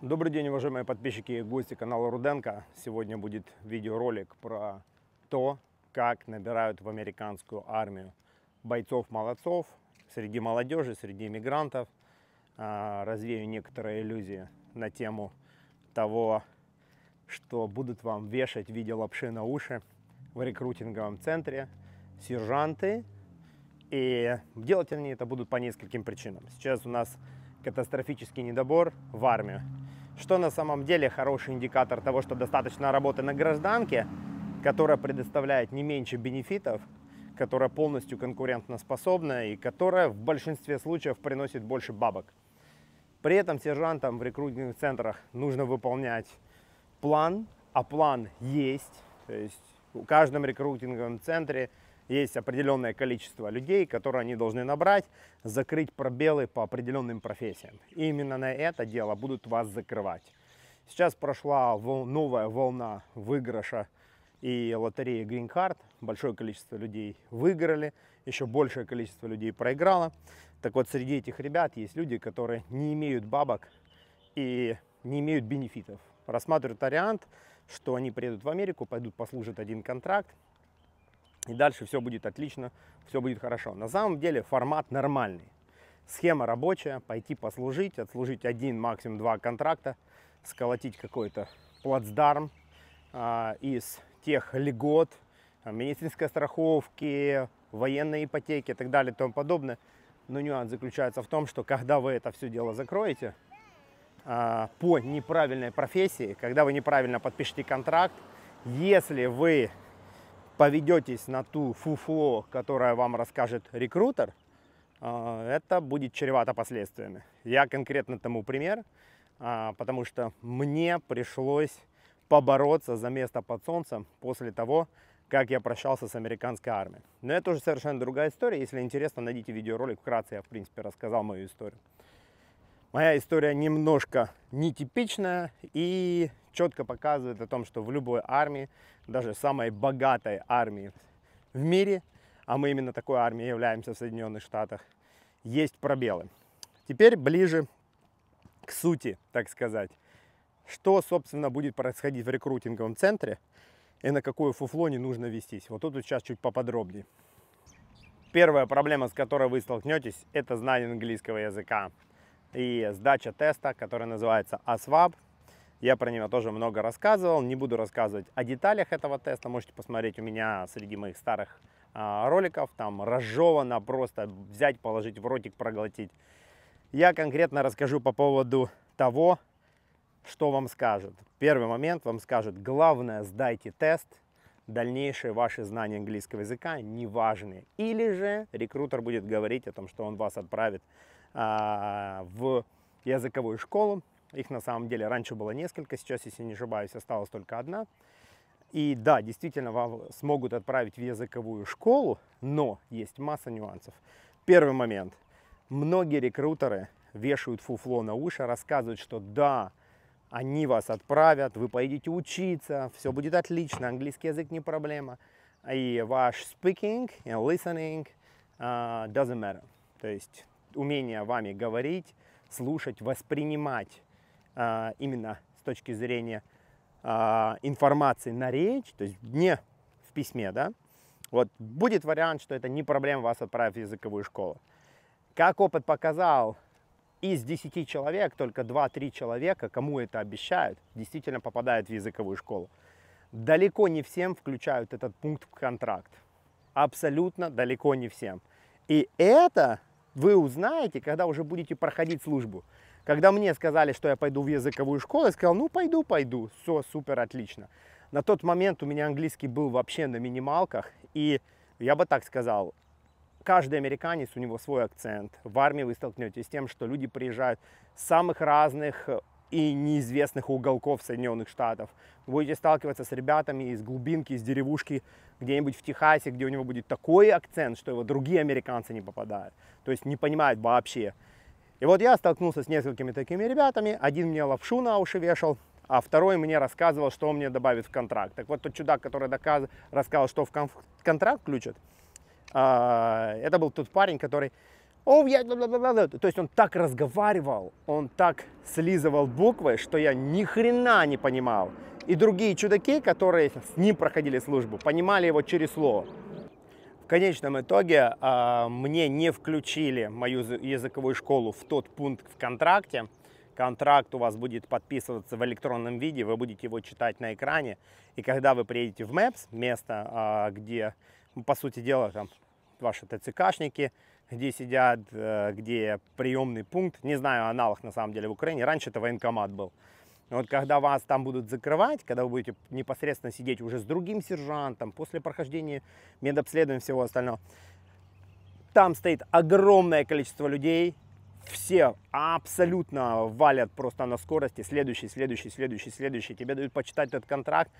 Добрый день, уважаемые подписчики и гости канала Руденко. Сегодня будет видеоролик про то, как набирают в американскую армию бойцов-молодцов среди молодежи, среди иммигрантов. А, развею некоторые иллюзии на тему того, что будут вам вешать в виде лапши на уши в рекрутинговом центре сержанты. И делать они это будут по нескольким причинам. Сейчас у нас катастрофический недобор в армию что на самом деле хороший индикатор того, что достаточно работы на гражданке, которая предоставляет не меньше бенефитов, которая полностью конкурентоспособна и которая в большинстве случаев приносит больше бабок. При этом сержантам в рекрутинговых центрах нужно выполнять план, а план есть. То есть в каждом рекрутинговом центре – есть определенное количество людей, которые они должны набрать, закрыть пробелы по определенным профессиям. И именно на это дело будут вас закрывать. Сейчас прошла новая волна выигрыша и лотереи Green Card. Большое количество людей выиграли, еще большее количество людей проиграло. Так вот, среди этих ребят есть люди, которые не имеют бабок и не имеют бенефитов. Рассматривают вариант, что они приедут в Америку, пойдут послужат один контракт, и дальше все будет отлично, все будет хорошо. На самом деле формат нормальный. Схема рабочая, пойти послужить, отслужить один, максимум два контракта, сколотить какой-то плацдарм а, из тех льгот, медицинской страховки, военной ипотеки и так далее и тому подобное. Но нюанс заключается в том, что когда вы это все дело закроете а, по неправильной профессии, когда вы неправильно подпишете контракт, если вы поведетесь на ту фуфло, которое вам расскажет рекрутер, а, это будет чревато последствиями. Я конкретно тому пример, а, потому что мне пришлось побороться за место под солнцем после того, как я прощался с американской армией. Но это уже совершенно другая история. Если интересно, найдите видеоролик. Вкратце я, в принципе, рассказал мою историю. Моя история немножко нетипичная и четко показывает о том, что в любой армии, даже самой богатой армии в мире, а мы именно такой армией являемся в Соединенных Штатах, есть пробелы. Теперь ближе к сути, так сказать. Что, собственно, будет происходить в рекрутинговом центре и на какое фуфло не нужно вестись. Вот тут вот сейчас чуть поподробнее. Первая проблема, с которой вы столкнетесь, это знание английского языка и сдача теста, который называется ASVAB. Я про него тоже много рассказывал, не буду рассказывать о деталях этого теста, можете посмотреть у меня среди моих старых а, роликов, там разжевано просто взять, положить в ротик, проглотить. Я конкретно расскажу по поводу того, что вам скажут. Первый момент вам скажут, главное сдайте тест, дальнейшие ваши знания английского языка не важны. Или же рекрутер будет говорить о том, что он вас отправит а, в языковую школу. Их на самом деле раньше было несколько, сейчас, если не ошибаюсь, осталась только одна. И да, действительно, вам смогут отправить в языковую школу, но есть масса нюансов. Первый момент. Многие рекрутеры вешают фуфло на уши, рассказывают, что да, они вас отправят, вы поедете учиться, все будет отлично, английский язык не проблема. И ваш speaking and listening uh, doesn't matter. То есть умение вами говорить, слушать, воспринимать э, именно с точки зрения э, информации на речь, то есть не в письме, да, вот будет вариант, что это не проблема вас отправить в языковую школу. Как опыт показал, из 10 человек только 2-3 человека, кому это обещают, действительно попадают в языковую школу. Далеко не всем включают этот пункт в контракт. Абсолютно далеко не всем. И это вы узнаете, когда уже будете проходить службу. Когда мне сказали, что я пойду в языковую школу, я сказал, ну пойду, пойду, все супер, отлично. На тот момент у меня английский был вообще на минималках, и я бы так сказал, каждый американец, у него свой акцент. В армии вы столкнетесь с тем, что люди приезжают с самых разных и неизвестных уголков Соединенных Штатов. Вы будете сталкиваться с ребятами из глубинки, из деревушки, где-нибудь в Техасе, где у него будет такой акцент, что его другие американцы не попадают. То есть не понимают вообще. И вот я столкнулся с несколькими такими ребятами. Один мне лапшу на уши вешал, а второй мне рассказывал, что он мне добавит в контракт. Так вот тот чудак, который доказ... рассказал, что в контракт включат, а, это был тот парень, который о, я... То есть он так разговаривал, он так слизывал буквы, что я ни хрена не понимал. И другие чудаки, которые с ним проходили службу, понимали его через слово. В конечном итоге а, мне не включили мою языковую школу в тот пункт в контракте, контракт у вас будет подписываться в электронном виде, вы будете его читать на экране. И когда вы приедете в МЭПС, место, а, где, ну, по сути дела, там ваши ТЦКшники, где сидят, э, где приемный пункт. Не знаю аналог на самом деле в Украине. Раньше это военкомат был. вот когда вас там будут закрывать, когда вы будете непосредственно сидеть уже с другим сержантом, после прохождения медобследования и всего остального, там стоит огромное количество людей, все абсолютно валят просто на скорости, следующий, следующий, следующий, следующий, тебе дают почитать этот контракт,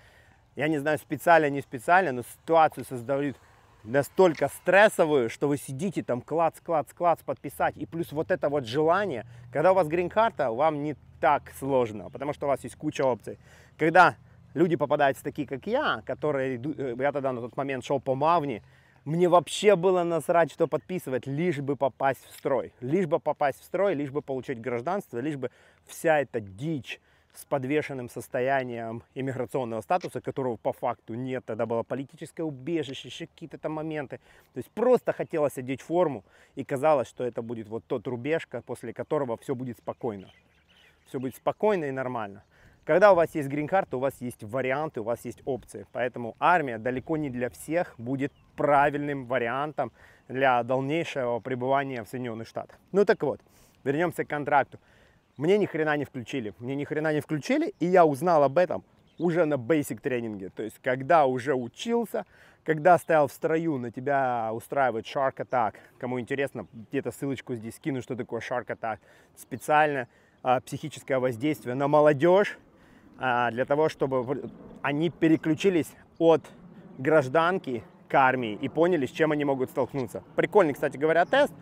я не знаю, специально, не специально, но ситуацию создают настолько стрессовую, что вы сидите там клац, клац, клац подписать. И плюс вот это вот желание, когда у вас грин-карта, вам не так сложно, потому что у вас есть куча опций. Когда люди попадаются такие, как я, которые, э, я тогда на тот момент шел по Мавне, мне вообще было насрать, что подписывать, лишь бы попасть в строй. Лишь бы попасть в строй, лишь бы получить гражданство, лишь бы вся эта дичь, с подвешенным состоянием иммиграционного статуса, которого по факту нет, тогда было политическое убежище, еще какие-то там моменты. То есть просто хотелось одеть форму, и казалось, что это будет вот тот рубежка после которого все будет спокойно. Все будет спокойно и нормально. Когда у вас есть грин-карта, у вас есть варианты, у вас есть опции. Поэтому армия далеко не для всех будет правильным вариантом для дальнейшего пребывания в Соединенных Штатах. Ну так вот, вернемся к контракту. Мне ни хрена не включили. Мне ни хрена не включили, и я узнал об этом уже на basic тренинге. То есть, когда уже учился, когда стоял в строю, на тебя устраивает Shark Attack. Кому интересно, где-то ссылочку здесь скину, что такое Shark Attack. Специально а, психическое воздействие на молодежь, а, для того, чтобы они переключились от гражданки к армии и поняли, с чем они могут столкнуться. Прикольный, кстати говоря, тест,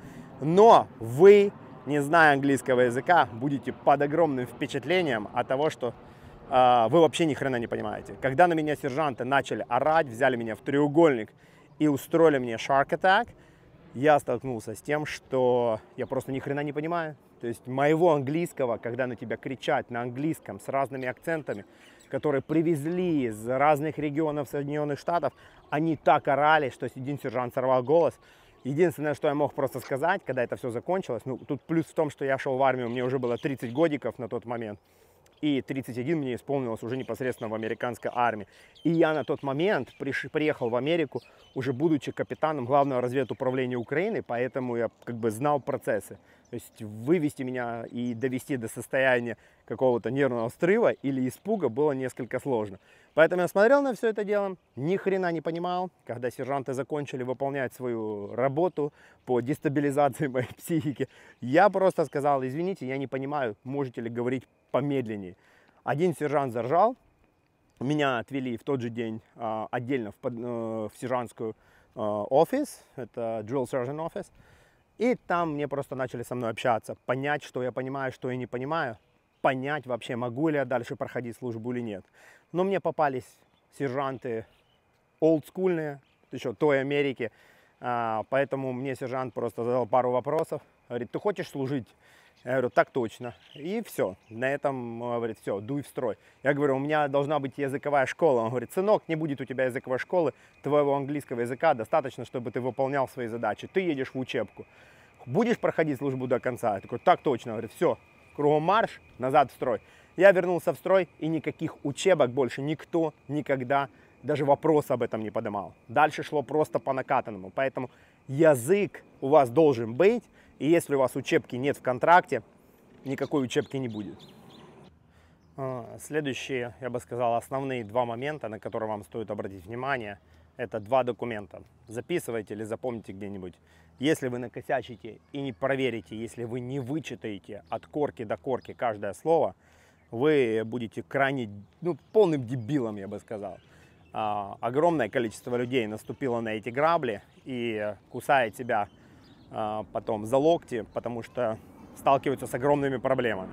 но вы не зная английского языка, будете под огромным впечатлением от того, что э, вы вообще ни хрена не понимаете. Когда на меня сержанты начали орать, взяли меня в треугольник и устроили мне shark attack, я столкнулся с тем, что я просто ни хрена не понимаю. То есть моего английского, когда на тебя кричат на английском с разными акцентами, которые привезли из разных регионов Соединенных Штатов, они так орали, что один сержант сорвал голос – Единственное, что я мог просто сказать, когда это все закончилось, ну, тут плюс в том, что я шел в армию, мне уже было 30 годиков на тот момент, и 31 мне исполнилось уже непосредственно в американской армии. И я на тот момент приехал в Америку, уже будучи капитаном главного разведуправления Украины, поэтому я как бы знал процессы. То есть вывести меня и довести до состояния какого-то нервного срыва или испуга было несколько сложно. Поэтому я смотрел на все это дело, ни хрена не понимал, когда сержанты закончили выполнять свою работу по дестабилизации моей психики. Я просто сказал, извините, я не понимаю, можете ли говорить помедленнее. Один сержант заржал, меня отвели в тот же день а, отдельно в, под, а, в сержантскую а, офис, это drill sergeant office, и там мне просто начали со мной общаться, понять, что я понимаю, что я не понимаю, понять вообще, могу ли я дальше проходить службу или нет. Но мне попались сержанты олдскульные, еще той Америки, а, поэтому мне сержант просто задал пару вопросов, говорит, ты хочешь служить я говорю, так точно. И все. На этом он говорит, все, дуй в строй. Я говорю, у меня должна быть языковая школа. Он говорит, сынок, не будет у тебя языковой школы. Твоего английского языка достаточно, чтобы ты выполнял свои задачи. Ты едешь в учебку. Будешь проходить службу до конца? Я такой, так точно. Он говорит, все, кругом марш, назад в строй. Я вернулся в строй, и никаких учебок больше никто никогда даже вопрос об этом не поднимал. Дальше шло просто по накатанному. Поэтому язык у вас должен быть, и если у вас учебки нет в контракте, никакой учебки не будет. А, следующие, я бы сказал, основные два момента, на которые вам стоит обратить внимание, это два документа. Записывайте или запомните где-нибудь. Если вы накосячите и не проверите, если вы не вычитаете от корки до корки каждое слово, вы будете крайне, ну, полным дебилом, я бы сказал. А, огромное количество людей наступило на эти грабли и э, кусает себя а, потом за локти, потому что сталкиваются с огромными проблемами.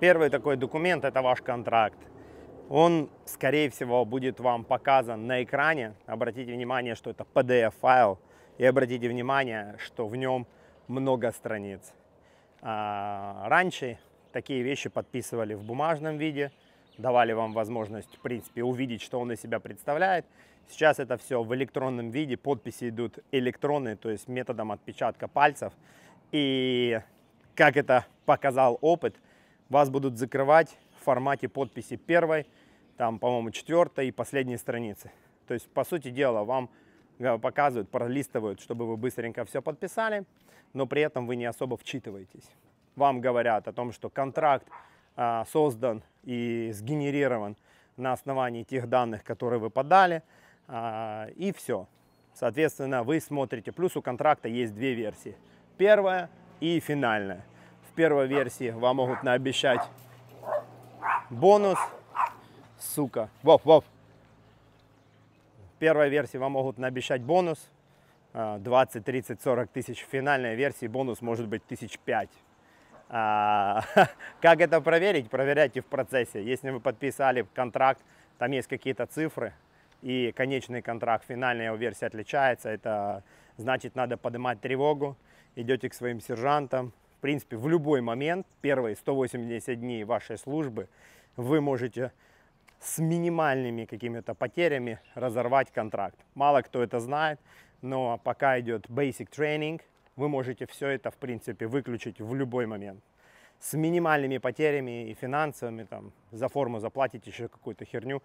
Первый такой документ – это ваш контракт. Он, скорее всего, будет вам показан на экране. Обратите внимание, что это PDF-файл. И обратите внимание, что в нем много страниц. А раньше такие вещи подписывали в бумажном виде – давали вам возможность, в принципе, увидеть, что он из себя представляет. Сейчас это все в электронном виде, подписи идут электронные, то есть методом отпечатка пальцев. И как это показал опыт, вас будут закрывать в формате подписи первой, там, по-моему, четвертой и последней страницы. То есть, по сути дела, вам э, показывают, пролистывают, чтобы вы быстренько все подписали, но при этом вы не особо вчитываетесь. Вам говорят о том, что контракт а, создан и сгенерирован на основании тех данных, которые вы подали, а, и все. Соответственно, вы смотрите, плюс у контракта есть две версии. Первая и финальная. В первой версии вам могут наобещать бонус, сука, воп, воп. В первой версии вам могут наобещать бонус 20, 30, 40 тысяч. В финальной версии бонус может быть тысяч пять. А, как это проверить? Проверяйте в процессе. Если вы подписали контракт, там есть какие-то цифры, и конечный контракт, финальная его версия отличается, это значит, надо поднимать тревогу, идете к своим сержантам. В принципе, в любой момент, первые 180 дней вашей службы, вы можете с минимальными какими-то потерями разорвать контракт. Мало кто это знает, но пока идет basic training – вы можете все это, в принципе, выключить в любой момент. С минимальными потерями и финансовыми, там, за форму заплатить еще какую-то херню,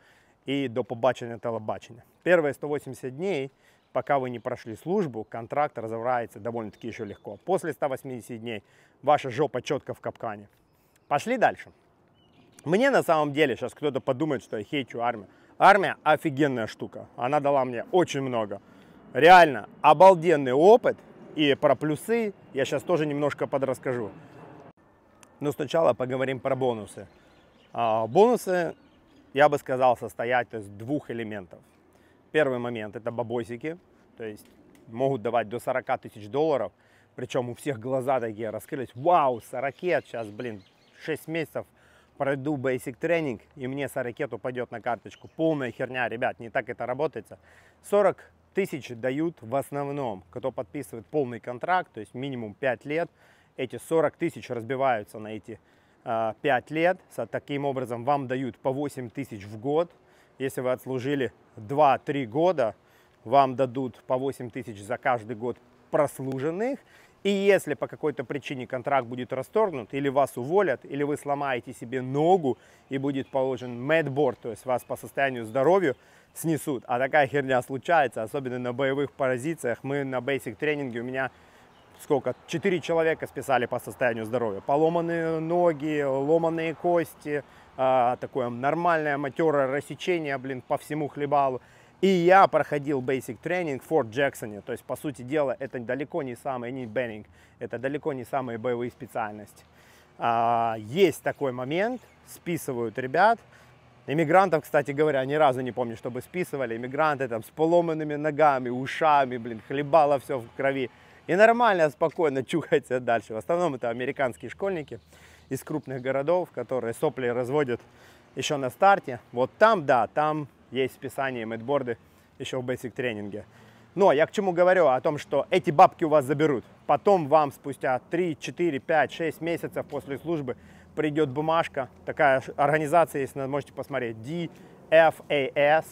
и до побачення телебачення. Первые 180 дней, пока вы не прошли службу, контракт разобрается довольно-таки еще легко. После 180 дней ваша жопа четко в капкане. Пошли дальше. Мне на самом деле сейчас кто-то подумает, что я хейчу армию. Армия офигенная штука. Она дала мне очень много. Реально обалденный опыт – и про плюсы я сейчас тоже немножко подрасскажу. Но сначала поговорим про бонусы. А, бонусы, я бы сказал, состоят из двух элементов. Первый момент – это бабосики, то есть могут давать до 40 тысяч долларов, причем у всех глаза такие раскрылись. Вау, 40 сейчас, блин, 6 месяцев пройду basic тренинг, и мне 40 упадет на карточку. Полная херня, ребят, не так это работает. 40 Тысячи дают в основном, кто подписывает полный контракт, то есть минимум 5 лет. Эти 40 тысяч разбиваются на эти 5 а, лет. Таким образом, вам дают по 8 тысяч в год. Если вы отслужили 2-3 года, вам дадут по 8 тысяч за каждый год прослуженных. И если по какой-то причине контракт будет расторгнут, или вас уволят, или вы сломаете себе ногу и будет положен медборд, то есть вас по состоянию здоровья снесут. А такая херня случается, особенно на боевых позициях. Мы на бейсик тренинге, у меня сколько, четыре человека списали по состоянию здоровья. Поломанные ноги, ломанные кости, а, такое нормальное матерое рассечение, блин, по всему хлебалу. И я проходил basic тренинг в Форт Джексоне. То есть, по сути дела, это далеко не самый не беннинг, это далеко не самые боевые специальности. А, есть такой момент, списывают ребят. Иммигрантов, кстати говоря, ни разу не помню, чтобы списывали. Иммигранты там с поломанными ногами, ушами, блин, хлебало все в крови. И нормально, спокойно чухается дальше. В основном это американские школьники из крупных городов, которые сопли разводят еще на старте. Вот там, да, там есть списание, медборды еще в Basic тренинге. Но я к чему говорю? О том, что эти бабки у вас заберут. Потом вам спустя 3, 4, 5, 6 месяцев после службы придет бумажка. Такая организация если можете посмотреть. DFAS.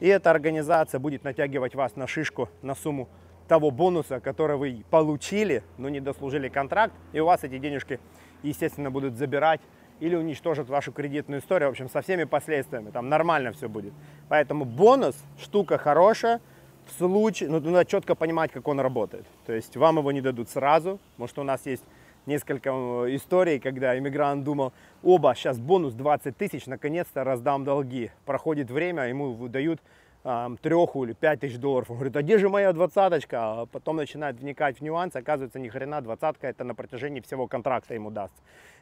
И эта организация будет натягивать вас на шишку, на сумму того бонуса, который вы получили, но не дослужили контракт. И у вас эти денежки, естественно, будут забирать или уничтожат вашу кредитную историю, в общем, со всеми последствиями, там нормально все будет. Поэтому бонус, штука хорошая, в случае, ну, надо четко понимать, как он работает. То есть вам его не дадут сразу, потому что у нас есть несколько э, историй, когда иммигрант думал, оба, сейчас бонус 20 тысяч, наконец-то раздам долги. Проходит время, а ему дают треху или пять тысяч долларов. Он говорит, а где же моя двадцаточка? А потом начинает вникать в нюансы, оказывается, ни хрена двадцатка это на протяжении всего контракта ему даст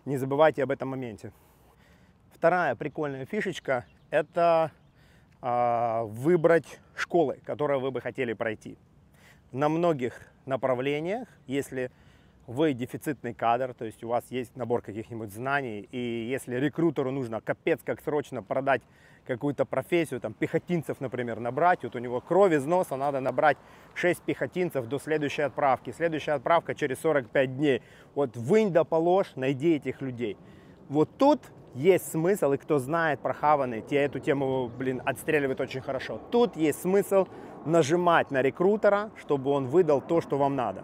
не забывайте об этом моменте. Вторая прикольная фишечка – это э, выбрать школы, которые вы бы хотели пройти. На многих направлениях, если вы дефицитный кадр, то есть у вас есть набор каких-нибудь знаний, и если рекрутеру нужно капец как срочно продать какую-то профессию, там пехотинцев, например, набрать, вот у него кровь из носа, надо набрать 6 пехотинцев до следующей отправки, следующая отправка через 45 дней, вот вынь да положь, найди этих людей. Вот тут есть смысл, и кто знает про хаваны, те эту тему, блин, отстреливают очень хорошо. Тут есть смысл нажимать на рекрутера, чтобы он выдал то, что вам надо.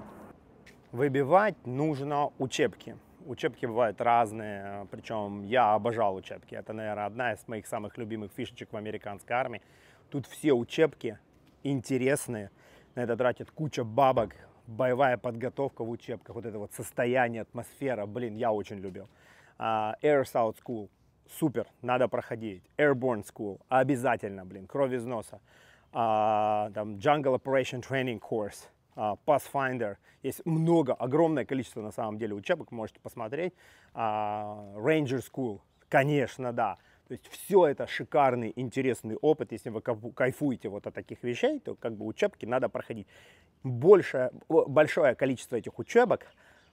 Выбивать нужно учебки. Учебки бывают разные, причем я обожал учебки. Это, наверное, одна из моих самых любимых фишечек в американской армии. Тут все учебки интересные, на это тратят куча бабок, боевая подготовка в учебках, вот это вот состояние, атмосфера, блин, я очень любил. Uh, Air South School, супер, надо проходить. Airborne School, обязательно, блин, кровь из носа. Uh, там Jungle Operation Training Course – а, Pathfinder. Есть много, огромное количество на самом деле учебок, можете посмотреть. А, Ranger School, конечно, да. То есть все это шикарный, интересный опыт. Если вы кайфуете вот от таких вещей, то как бы учебки надо проходить. Большее, большое количество этих учебок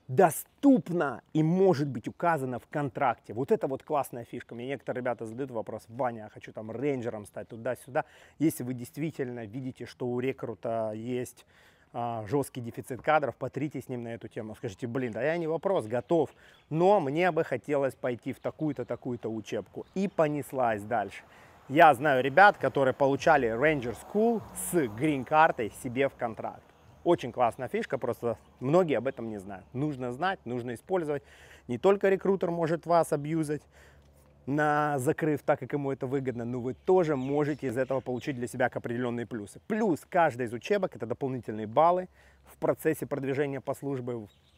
доступно и может быть указано в контракте. Вот это вот классная фишка. Мне некоторые ребята задают вопрос, Ваня, я хочу там рейнджером стать туда-сюда. Если вы действительно видите, что у рекрута есть а, жесткий дефицит кадров, потрите с ним на эту тему. Скажите, блин, да я не вопрос, готов, но мне бы хотелось пойти в такую-то, такую-то учебку. И понеслась дальше. Я знаю ребят, которые получали Ranger School с грин-картой себе в контракт. Очень классная фишка, просто многие об этом не знают. Нужно знать, нужно использовать. Не только рекрутер может вас абьюзать, на закрыв так, как ему это выгодно, но ну, вы тоже можете из этого получить для себя определенные плюсы. Плюс каждая из учебок – это дополнительные баллы в процессе продвижения по службе,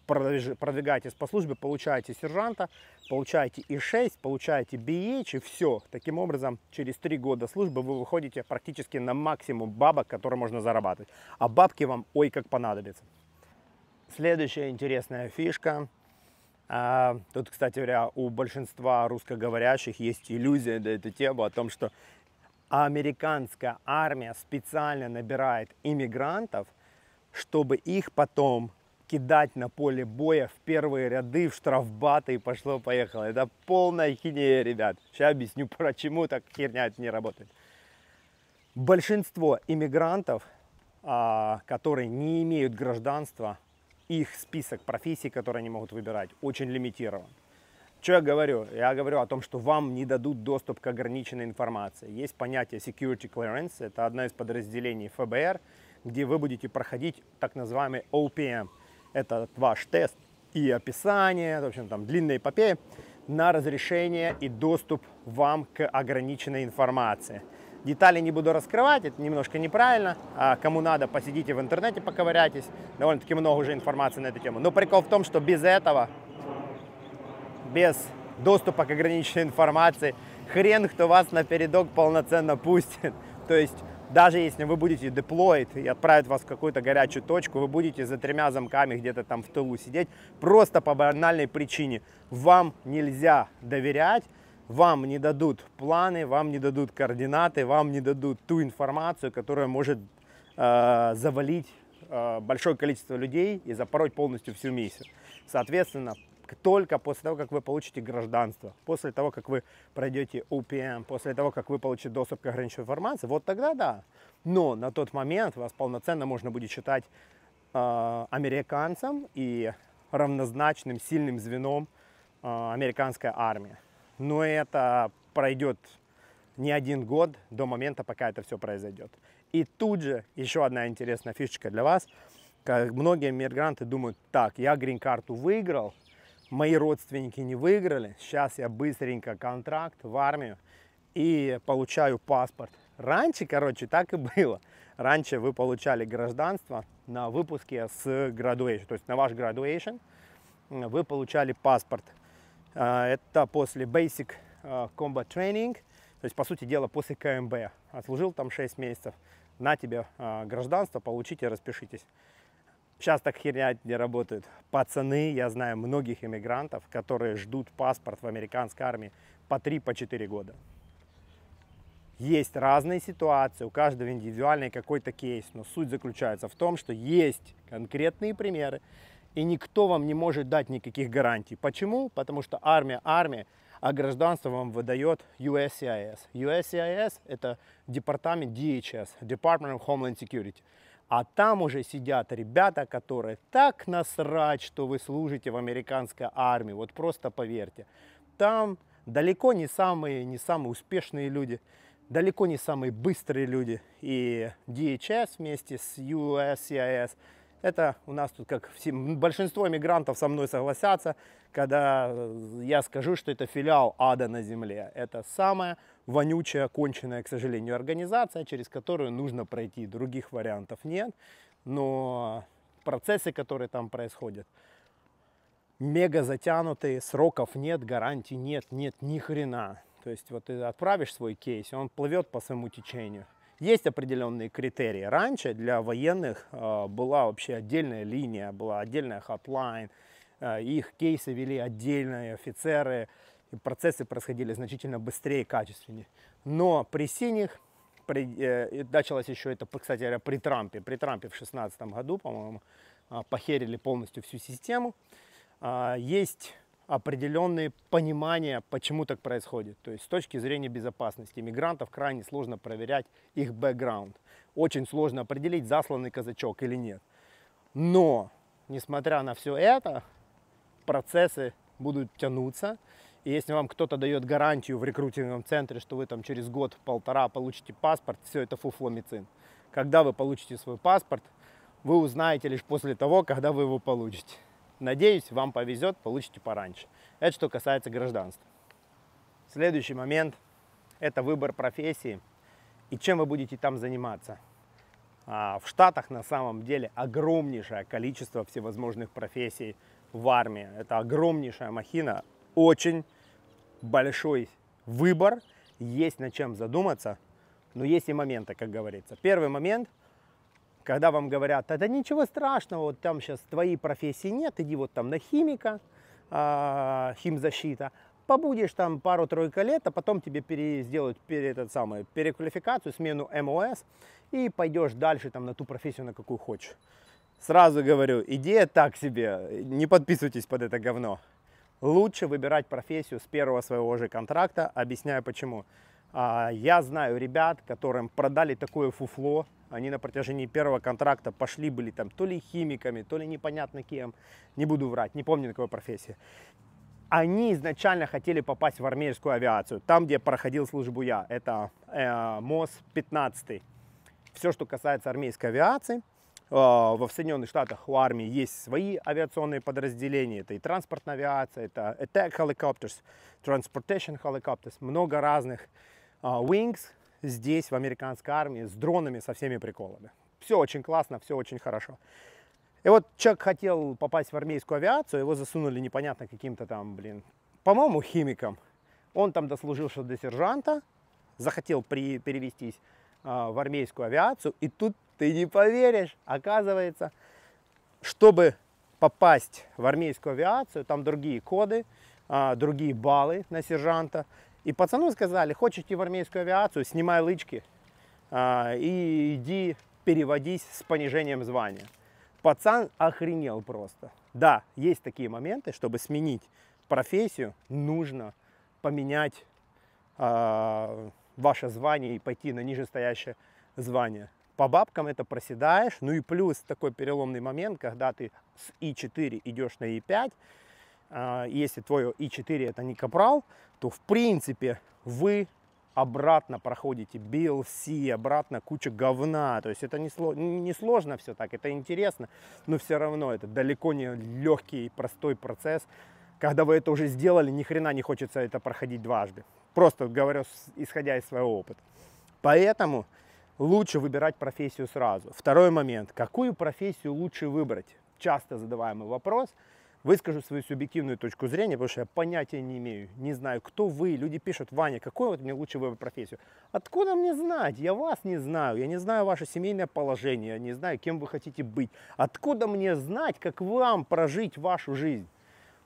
продвигаетесь по службе, получаете сержанта, получаете И6, получаете BH и все. Таким образом, через три года службы вы выходите практически на максимум бабок, которые можно зарабатывать. А бабки вам ой как понадобятся. Следующая интересная фишка а, тут, кстати говоря, у большинства русскоговорящих есть иллюзия на эту тему о том, что американская армия специально набирает иммигрантов, чтобы их потом кидать на поле боя в первые ряды, в штрафбаты и пошло-поехало. Это полная хинея, ребят. Сейчас объясню, почему так херня это не работает. Большинство иммигрантов, а, которые не имеют гражданства, их список профессий, которые они могут выбирать, очень лимитирован. Что я говорю? Я говорю о том, что вам не дадут доступ к ограниченной информации. Есть понятие security clearance, это одно из подразделений ФБР, где вы будете проходить так называемый OPM. Это ваш тест и описание, в общем, там длинная эпопея на разрешение и доступ вам к ограниченной информации – Детали не буду раскрывать, это немножко неправильно. А кому надо, посидите в интернете, поковыряйтесь. Довольно-таки много уже информации на эту тему. Но прикол в том, что без этого, без доступа к ограниченной информации, хрен кто вас на передок полноценно пустит. То есть даже если вы будете деплоит и отправят вас в какую-то горячую точку, вы будете за тремя замками где-то там в тылу сидеть, просто по банальной причине. Вам нельзя доверять вам не дадут планы, вам не дадут координаты, вам не дадут ту информацию, которая может э, завалить э, большое количество людей и запороть полностью всю миссию. Соответственно, только после того, как вы получите гражданство, после того, как вы пройдете УПМ, после того, как вы получите доступ к ограниченной информации, вот тогда да. Но на тот момент вас полноценно можно будет считать э, американцем и равнозначным сильным звеном э, американской армии но это пройдет не один год до момента, пока это все произойдет. И тут же еще одна интересная фишечка для вас. Как многие мигранты думают, так, я грин-карту выиграл, мои родственники не выиграли, сейчас я быстренько контракт в армию и получаю паспорт. Раньше, короче, так и было. Раньше вы получали гражданство на выпуске с graduation, то есть на ваш graduation вы получали паспорт а, это после Basic а, Combat Training, то есть, по сути дела, после КМБ. Отслужил там 6 месяцев. На тебе а, гражданство, получите, распишитесь. Сейчас так херня не работает. Пацаны, я знаю многих иммигрантов, которые ждут паспорт в американской армии по 3-4 по четыре года. Есть разные ситуации, у каждого индивидуальный какой-то кейс, но суть заключается в том, что есть конкретные примеры, и никто вам не может дать никаких гарантий. Почему? Потому что армия армия, а гражданство вам выдает USCIS. USCIS – это департамент DHS, Department of Homeland Security. А там уже сидят ребята, которые так насрать, что вы служите в американской армии. Вот просто поверьте. Там далеко не самые, не самые успешные люди, далеко не самые быстрые люди. И DHS вместе с USCIS – это у нас тут, как все, большинство мигрантов со мной согласятся, когда э, я скажу, что это филиал ада на земле. Это самая вонючая, конченная, к сожалению, организация, через которую нужно пройти. Других вариантов нет. Но процессы, которые там происходят, мега затянутые, сроков нет, гарантий нет, нет ни хрена. То есть вот ты отправишь свой кейс, и он плывет по своему течению. Есть определенные критерии. Раньше для военных э, была вообще отдельная линия, была отдельная хотлайн, э, их кейсы вели отдельные офицеры, и процессы происходили значительно быстрее и качественнее. Но при синих при, э, началось еще это, кстати говоря, при Трампе. При Трампе в 2016 году, по-моему, э, похерили полностью всю систему. А, есть определенные понимания, почему так происходит. То есть с точки зрения безопасности мигрантов крайне сложно проверять их бэкграунд. Очень сложно определить, засланный казачок или нет. Но, несмотря на все это, процессы будут тянуться. И если вам кто-то дает гарантию в рекрутинговом центре, что вы там через год-полтора получите паспорт, все это фуфломицин. Когда вы получите свой паспорт, вы узнаете лишь после того, когда вы его получите. Надеюсь, вам повезет, получите пораньше. Это что касается гражданства. Следующий момент – это выбор профессии и чем вы будете там заниматься. А, в Штатах на самом деле огромнейшее количество всевозможных профессий в армии. Это огромнейшая махина, очень большой выбор, есть над чем задуматься, но есть и моменты, как говорится. Первый момент когда вам говорят, это ничего страшного, вот там сейчас твоей профессии нет, иди вот там на химика, э, химзащита, побудешь там пару-тройка лет, а потом тебе пере, сделают пере, этот самый, переквалификацию, смену МОС, эм и пойдешь дальше там на ту профессию, на какую хочешь. Сразу говорю, идея так себе, не подписывайтесь под это говно. Лучше выбирать профессию с первого своего же контракта, объясняю почему. А, я знаю ребят, которым продали такое фуфло, они на протяжении первого контракта пошли были там то ли химиками, то ли непонятно кем, не буду врать, не помню какой профессии. Они изначально хотели попасть в армейскую авиацию, там, где проходил службу я, это э, МОЗ-15. Все, что касается армейской авиации, э, в Соединенных Штатах у армии есть свои авиационные подразделения. Это и транспортная авиация, это attack helicopters, transportation helicopters, много разных а, Wings здесь, в американской армии, с дронами, со всеми приколами. Все очень классно, все очень хорошо. И вот человек хотел попасть в армейскую авиацию, его засунули непонятно каким-то там, блин, по-моему, химиком. Он там дослужился до сержанта, захотел при, перевестись э, в армейскую авиацию, и тут ты не поверишь, оказывается, чтобы попасть в армейскую авиацию, там другие коды, э, другие баллы на сержанта, и пацану сказали, хочешь идти в армейскую авиацию, снимай лычки а, и иди переводись с понижением звания. Пацан охренел просто. Да, есть такие моменты, чтобы сменить профессию, нужно поменять а, ваше звание и пойти на нижестоящее звание. По бабкам это проседаешь, ну и плюс такой переломный момент, когда ты с И4 идешь на И5, а, если твое И4 это не капрал, то в принципе вы обратно проходите BLC, обратно куча говна. То есть это не, сло, не сложно все так, это интересно, но все равно это далеко не легкий и простой процесс. Когда вы это уже сделали, ни хрена не хочется это проходить дважды. Просто говорю, исходя из своего опыта. Поэтому лучше выбирать профессию сразу. Второй момент. Какую профессию лучше выбрать? Часто задаваемый вопрос – выскажу свою субъективную точку зрения, потому что я понятия не имею, не знаю, кто вы. Люди пишут, Ваня, какой вот мне лучше выбрать профессию? Откуда мне знать? Я вас не знаю, я не знаю ваше семейное положение, я не знаю, кем вы хотите быть. Откуда мне знать, как вам прожить вашу жизнь?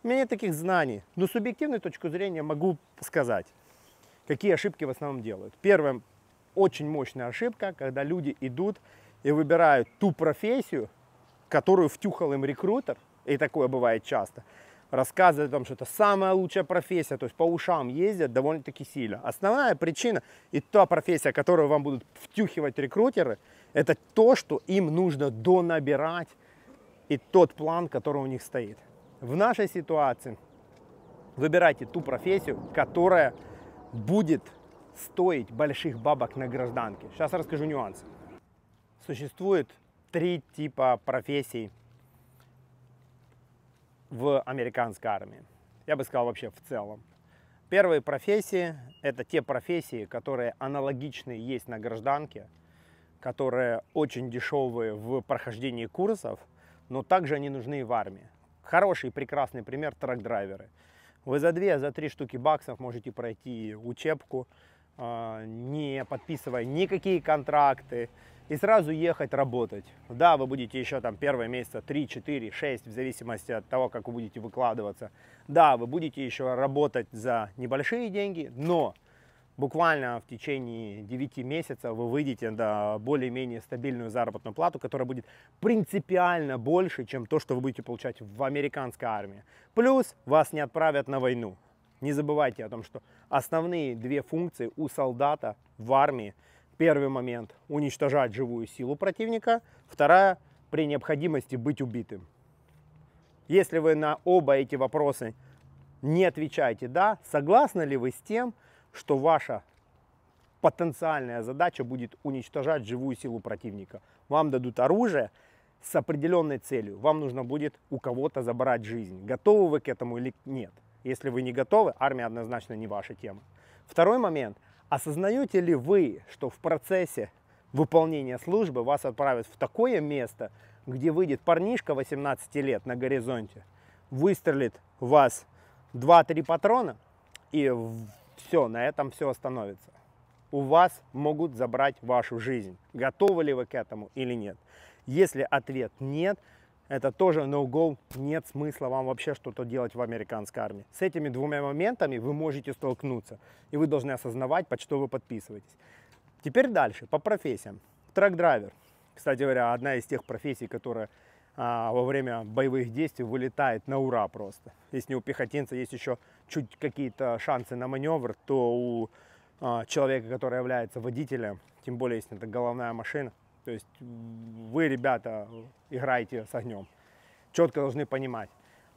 У меня нет таких знаний, но субъективную точку зрения могу сказать, какие ошибки в основном делают. Первая очень мощная ошибка, когда люди идут и выбирают ту профессию, которую втюхал им рекрутер – и такое бывает часто, рассказывают о том, что это самая лучшая профессия, то есть по ушам ездят довольно-таки сильно. Основная причина и та профессия, которую вам будут втюхивать рекрутеры, это то, что им нужно донабирать и тот план, который у них стоит. В нашей ситуации выбирайте ту профессию, которая будет стоить больших бабок на гражданке. Сейчас расскажу нюансы. Существует три типа профессий – в американской армии. Я бы сказал вообще в целом. Первые профессии – это те профессии, которые аналогичные есть на гражданке, которые очень дешевые в прохождении курсов, но также они нужны и в армии. Хороший прекрасный пример – трак-драйверы. Вы за 2, за 3 штуки баксов можете пройти учебку, а, не подписывая никакие контракты, и сразу ехать работать. Да, вы будете еще там первое месяца 3, 4, 6, в зависимости от того, как вы будете выкладываться. Да, вы будете еще работать за небольшие деньги, но буквально в течение 9 месяцев вы выйдете на более-менее стабильную заработную плату, которая будет принципиально больше, чем то, что вы будете получать в американской армии. Плюс вас не отправят на войну. Не забывайте о том, что основные две функции у солдата в армии – Первый момент – уничтожать живую силу противника. Вторая – при необходимости быть убитым. Если вы на оба эти вопросы не отвечаете «да», согласны ли вы с тем, что ваша потенциальная задача будет уничтожать живую силу противника? Вам дадут оружие с определенной целью. Вам нужно будет у кого-то забрать жизнь. Готовы вы к этому или нет? Если вы не готовы, армия однозначно не ваша тема. Второй момент – Осознаете ли вы, что в процессе выполнения службы вас отправят в такое место, где выйдет парнишка 18 лет на горизонте, выстрелит вас 2-3 патрона, и все, на этом все остановится. У вас могут забрать вашу жизнь. Готовы ли вы к этому или нет? Если ответ нет, это тоже no-go, нет смысла вам вообще что-то делать в американской армии. С этими двумя моментами вы можете столкнуться, и вы должны осознавать, под что вы подписываетесь. Теперь дальше, по профессиям. Трак-драйвер, кстати говоря, одна из тех профессий, которая а, во время боевых действий вылетает на ура просто. Если у пехотинца есть еще чуть какие-то шансы на маневр, то у а, человека, который является водителем, тем более если это головная машина, то есть вы, ребята, играете с огнем. Четко должны понимать.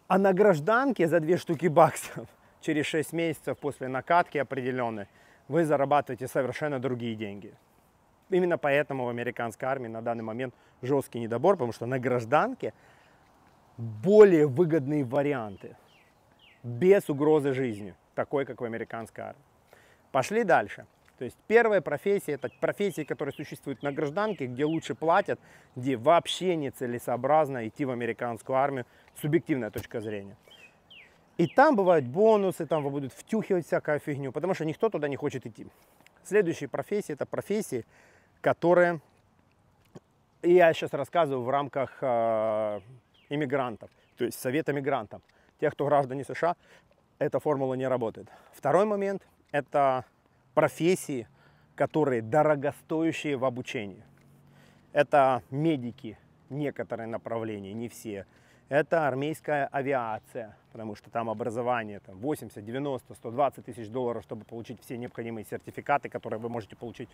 А на гражданке за две штуки баксов через 6 месяцев после накатки определенной вы зарабатываете совершенно другие деньги. Именно поэтому в американской армии на данный момент жесткий недобор, потому что на гражданке более выгодные варианты без угрозы жизни, такой как в американской армии. Пошли дальше. То есть первая профессия – это профессии, которые существуют на гражданке, где лучше платят, где вообще нецелесообразно идти в американскую армию, субъективная точка зрения. И там бывают бонусы, там будут втюхивать всякую фигню, потому что никто туда не хочет идти. Следующие профессии – это профессии, которые я сейчас рассказываю в рамках э, иммигрантов, то есть совета мигрантов. Тех, кто граждане США, эта формула не работает. Второй момент – это профессии, которые дорогостоящие в обучении. Это медики, некоторые направления, не все. Это армейская авиация, потому что там образование там 80, 90, 120 тысяч долларов, чтобы получить все необходимые сертификаты, которые вы можете получить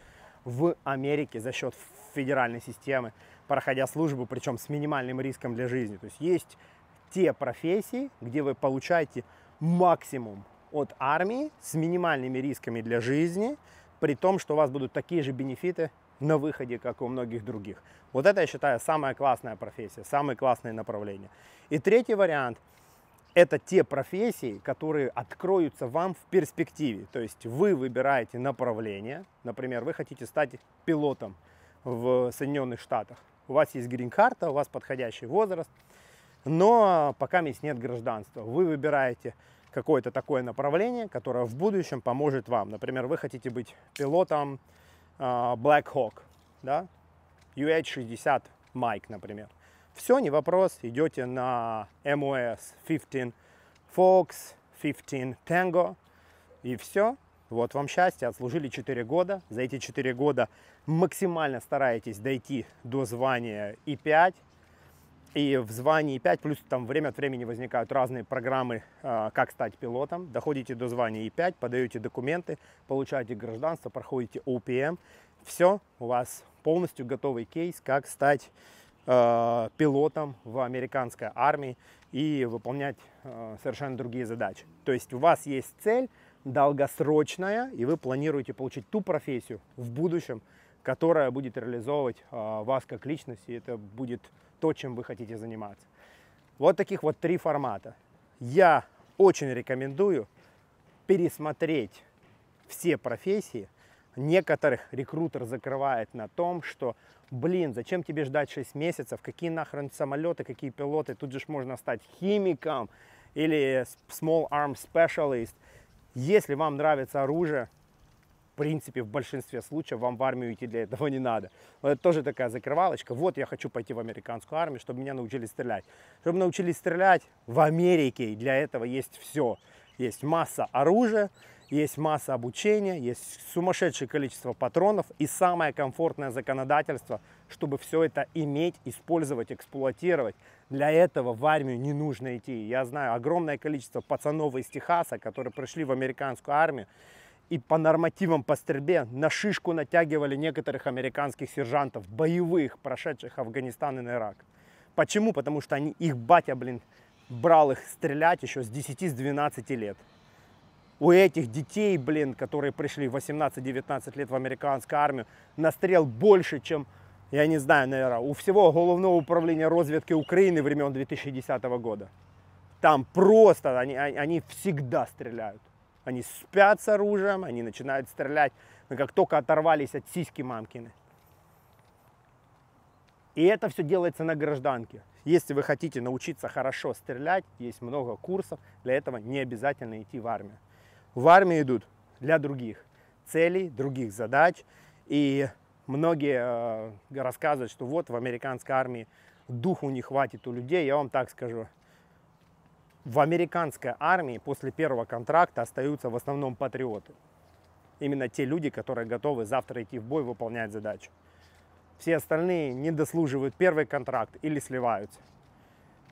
в Америке за счет федеральной системы, проходя службу, причем с минимальным риском для жизни. То есть есть те профессии, где вы получаете максимум от армии с минимальными рисками для жизни, при том, что у вас будут такие же бенефиты на выходе, как у многих других. Вот это, я считаю, самая классная профессия, самые классные направления. И третий вариант – это те профессии, которые откроются вам в перспективе. То есть вы выбираете направление, например, вы хотите стать пилотом в Соединенных Штатах. У вас есть грин-карта, у вас подходящий возраст, но пока есть нет гражданства. Вы выбираете какое-то такое направление, которое в будущем поможет вам. Например, вы хотите быть пилотом а, Black Hawk, да? UH-60 Mike, например. Все, не вопрос, идете на MOS 15 Fox, 15 Tango, и все. Вот вам счастье, отслужили 4 года. За эти 4 года максимально стараетесь дойти до звания И5, и в звании 5, плюс там время от времени возникают разные программы, а, как стать пилотом. Доходите до звания И5, подаете документы, получаете гражданство, проходите ОПМ. Все, у вас полностью готовый кейс, как стать э, пилотом в американской армии и выполнять э, совершенно другие задачи. То есть у вас есть цель долгосрочная, и вы планируете получить ту профессию в будущем, которая будет реализовывать э, вас как личность, и это будет то, чем вы хотите заниматься. Вот таких вот три формата. Я очень рекомендую пересмотреть все профессии. Некоторых рекрутер закрывает на том, что, блин, зачем тебе ждать 6 месяцев, какие нахрен самолеты, какие пилоты, тут же можно стать химиком или small arm specialist. Если вам нравится оружие, в принципе, в большинстве случаев вам в армию идти для этого не надо. Но это тоже такая закрывалочка. Вот я хочу пойти в американскую армию, чтобы меня научили стрелять. Чтобы научили стрелять в Америке, и для этого есть все. Есть масса оружия, есть масса обучения, есть сумасшедшее количество патронов и самое комфортное законодательство, чтобы все это иметь, использовать, эксплуатировать. Для этого в армию не нужно идти. Я знаю огромное количество пацанов из Техаса, которые пришли в американскую армию и по нормативам по стрельбе на шишку натягивали некоторых американских сержантов, боевых, прошедших Афганистан и Ирак. Почему? Потому что они, их батя, блин, брал их стрелять еще с 10-12 с 12 лет. У этих детей, блин, которые пришли 18-19 лет в американскую армию, настрел больше, чем, я не знаю, наверное, у всего Головного управления разведки Украины времен 2010 года. Там просто, они, они всегда стреляют. Они спят с оружием, они начинают стрелять, но как только оторвались от сиськи мамкины. И это все делается на гражданке. Если вы хотите научиться хорошо стрелять, есть много курсов, для этого не обязательно идти в армию. В армию идут для других целей, других задач. И многие э, рассказывают, что вот в американской армии духу не хватит у людей. Я вам так скажу, в американской армии после первого контракта остаются в основном патриоты. Именно те люди, которые готовы завтра идти в бой, выполнять задачу. Все остальные не дослуживают первый контракт или сливаются.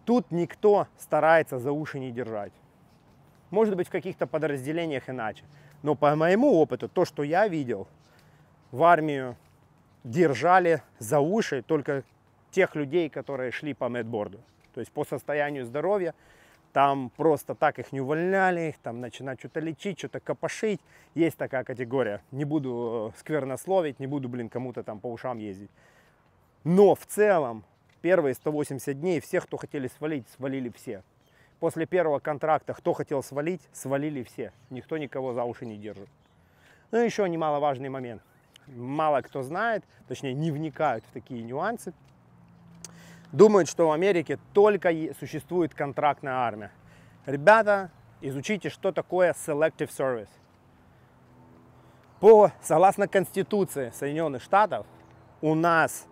Тут никто старается за уши не держать. Может быть, в каких-то подразделениях иначе. Но по моему опыту, то, что я видел, в армию держали за уши только тех людей, которые шли по медборду. То есть по состоянию здоровья там просто так их не увольняли, их там начинают что-то лечить, что-то копошить. Есть такая категория. Не буду э, сквернословить, не буду, блин, кому-то там по ушам ездить. Но в целом первые 180 дней всех, кто хотели свалить, свалили все. После первого контракта, кто хотел свалить, свалили все. Никто никого за уши не держит. Ну и еще немаловажный момент. Мало кто знает, точнее не вникают в такие нюансы думают, что в Америке только существует контрактная армия. Ребята, изучите, что такое Selective Service. По, согласно Конституции Соединенных Штатов, у нас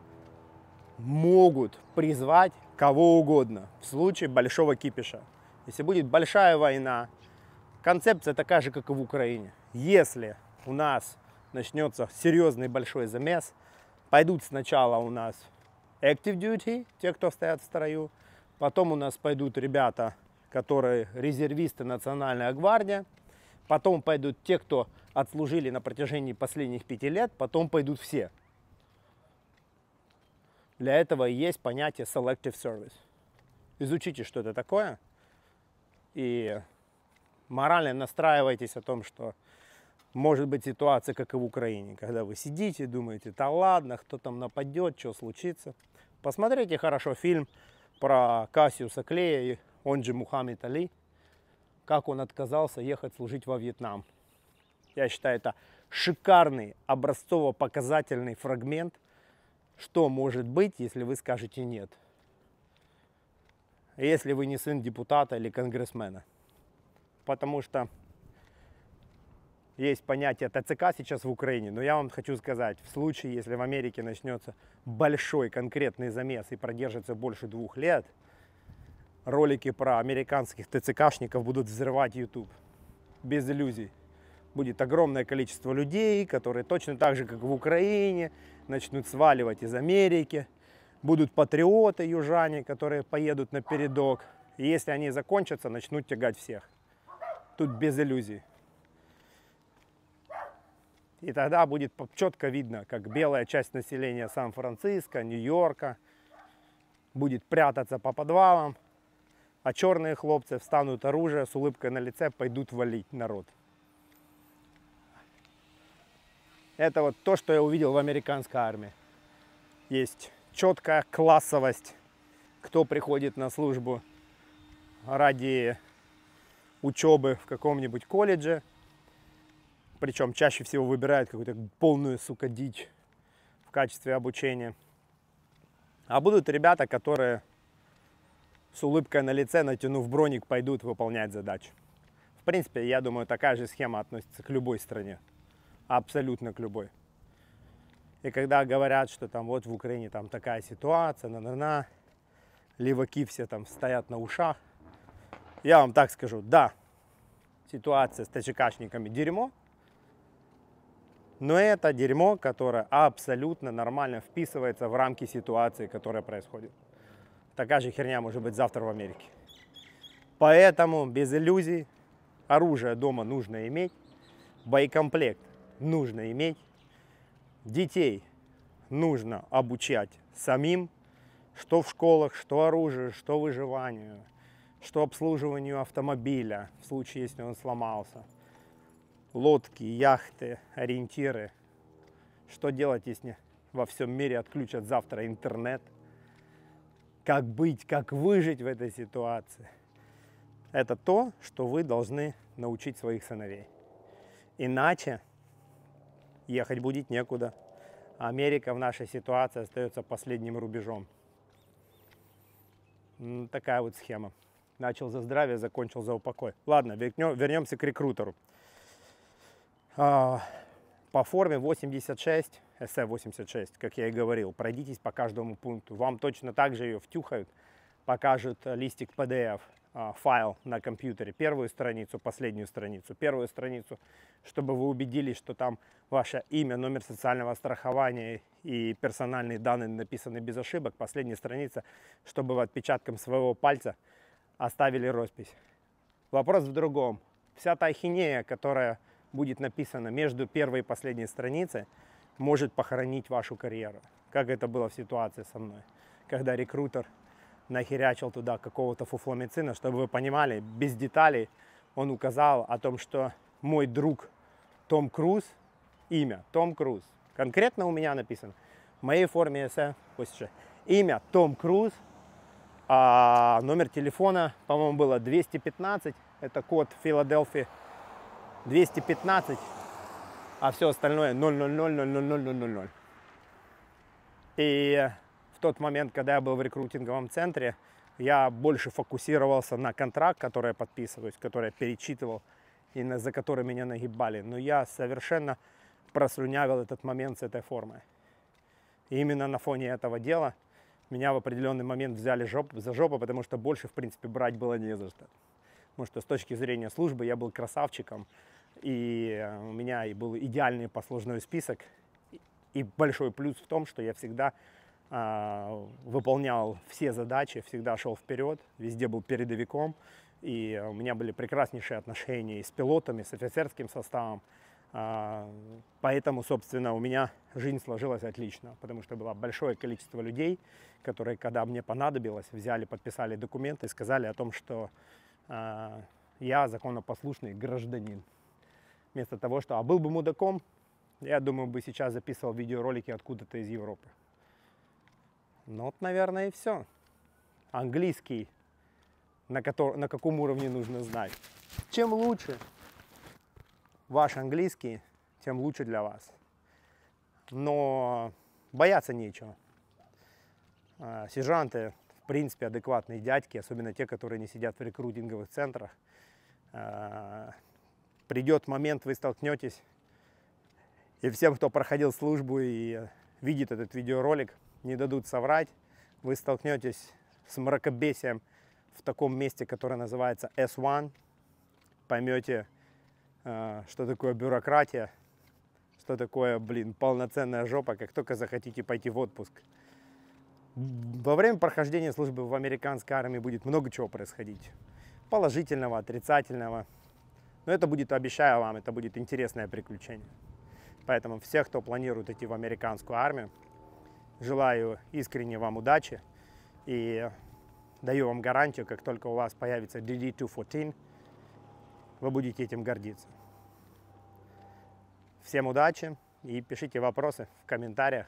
могут призвать кого угодно в случае большого кипиша. Если будет большая война, концепция такая же, как и в Украине. Если у нас начнется серьезный большой замес, пойдут сначала у нас active duty, те, кто стоят в строю. Потом у нас пойдут ребята, которые резервисты Национальная гвардия. Потом пойдут те, кто отслужили на протяжении последних пяти лет. Потом пойдут все. Для этого есть понятие selective service. Изучите, что это такое. И морально настраивайтесь о том, что может быть ситуация, как и в Украине, когда вы сидите и думаете, да ладно, кто там нападет, что случится. Посмотрите хорошо фильм про Кассиуса Клея, он же Мухаммед Али, как он отказался ехать служить во Вьетнам. Я считаю, это шикарный образцово-показательный фрагмент, что может быть, если вы скажете нет. Если вы не сын депутата или конгрессмена. Потому что есть понятие ТЦК сейчас в Украине, но я вам хочу сказать, в случае, если в Америке начнется большой конкретный замес и продержится больше двух лет, ролики про американских ТЦКшников будут взрывать YouTube. Без иллюзий. Будет огромное количество людей, которые точно так же, как в Украине, начнут сваливать из Америки. Будут патриоты южане, которые поедут на передок. И если они закончатся, начнут тягать всех. Тут без иллюзий. И тогда будет четко видно, как белая часть населения Сан-Франциско, Нью-Йорка будет прятаться по подвалам, а черные хлопцы встанут оружие, с улыбкой на лице пойдут валить народ. Это вот то, что я увидел в американской армии. Есть четкая классовость, кто приходит на службу ради учебы в каком-нибудь колледже – причем чаще всего выбирают какую-то полную, сука, дичь в качестве обучения. А будут ребята, которые с улыбкой на лице, натянув броник, пойдут выполнять задачу. В принципе, я думаю, такая же схема относится к любой стране. Абсолютно к любой. И когда говорят, что там вот в Украине там такая ситуация, на-на-на, леваки все там стоят на ушах, я вам так скажу, да, ситуация с ТЧКшниками дерьмо – но это дерьмо, которое абсолютно нормально вписывается в рамки ситуации, которая происходит. Такая же херня может быть завтра в Америке. Поэтому без иллюзий оружие дома нужно иметь, боекомплект нужно иметь, детей нужно обучать самим, что в школах, что оружие, что выживанию, что обслуживанию автомобиля в случае, если он сломался – лодки, яхты, ориентиры. Что делать, если во всем мире отключат завтра интернет? Как быть, как выжить в этой ситуации? Это то, что вы должны научить своих сыновей. Иначе ехать будет некуда. Америка в нашей ситуации остается последним рубежом. Такая вот схема. Начал за здравие, закончил за упокой. Ладно, вернемся к рекрутеру. А, по форме 86, СС-86, как я и говорил, пройдитесь по каждому пункту. Вам точно так же ее втюхают, покажет листик PDF, а, файл на компьютере, первую страницу, последнюю страницу, первую страницу, чтобы вы убедились, что там ваше имя, номер социального страхования и персональные данные написаны без ошибок, последняя страница, чтобы вы отпечатком своего пальца оставили роспись. Вопрос в другом. Вся та ахинея, которая будет написано между первой и последней страницей, может похоронить вашу карьеру. Как это было в ситуации со мной, когда рекрутер нахерячил туда какого-то фуфломицина, чтобы вы понимали, без деталей он указал о том, что мой друг Том Круз, имя Том Круз, конкретно у меня написано, в моей форме эссе, пусть же, имя Том Круз, а номер телефона, по-моему, было 215, это код Филадельфии 215, а все остальное 0 И в тот момент, когда я был в рекрутинговом центре, я больше фокусировался на контракт, который я подписывал, то есть который я перечитывал и на, за который меня нагибали. Но я совершенно прослюнявил этот момент с этой формой. И именно на фоне этого дела меня в определенный момент взяли жоп, за жопу, потому что больше, в принципе, брать было не за что. Потому что с точки зрения службы я был красавчиком, и э, у меня и был идеальный послужной список. И большой плюс в том, что я всегда э, выполнял все задачи, всегда шел вперед, везде был передовиком. И у меня были прекраснейшие отношения и с пилотами, и с офицерским составом. Э, поэтому, собственно, у меня жизнь сложилась отлично, потому что было большое количество людей, которые, когда мне понадобилось, взяли, подписали документы и сказали о том, что э, я законопослушный гражданин. Вместо того, что «а был бы мудаком», я думаю, бы сейчас записывал видеоролики откуда-то из Европы. Ну вот, наверное, и все. Английский, на, который, на каком уровне нужно знать. Чем лучше ваш английский, тем лучше для вас. Но бояться нечего. А, сержанты, в принципе, адекватные дядьки, особенно те, которые не сидят в рекрутинговых центрах, а, придет момент, вы столкнетесь. И всем, кто проходил службу и видит этот видеоролик, не дадут соврать. Вы столкнетесь с мракобесием в таком месте, которое называется S1. Поймете, э, что такое бюрократия, что такое, блин, полноценная жопа, как только захотите пойти в отпуск. Во время прохождения службы в американской армии будет много чего происходить. Положительного, отрицательного – но это будет, обещаю вам, это будет интересное приключение. Поэтому всех, кто планирует идти в американскую армию, желаю искренне вам удачи и даю вам гарантию, как только у вас появится DD-214, вы будете этим гордиться. Всем удачи и пишите вопросы в комментариях.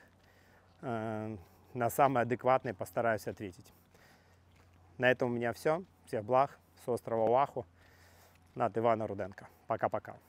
Э, на самые адекватные постараюсь ответить. На этом у меня все. Всех благ с острова Уаху на Ивана Руденко. Пока-пока.